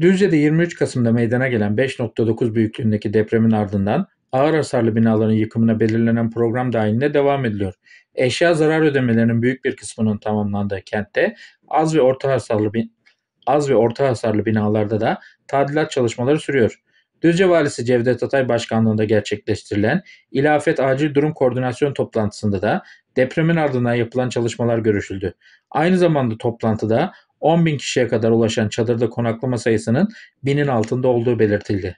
Düzce'de 23 Kasım'da meydana gelen 5.9 büyüklüğündeki depremin ardından ağır hasarlı binaların yıkımına belirlenen program dahilinde devam ediliyor. Eşya zarar ödemelerinin büyük bir kısmının tamamlandığı kentte az ve orta hasarlı bin az ve orta hasarlı binalarda da tadilat çalışmaları sürüyor. Düzce Valisi Cevdet Atay Başkanlığı'nda gerçekleştirilen İlafet Acil Durum Koordinasyon Toplantısı'nda da depremin ardından yapılan çalışmalar görüşüldü. Aynı zamanda toplantıda 10 bin kişiye kadar ulaşan çadırda konaklama sayısının binin altında olduğu belirtildi.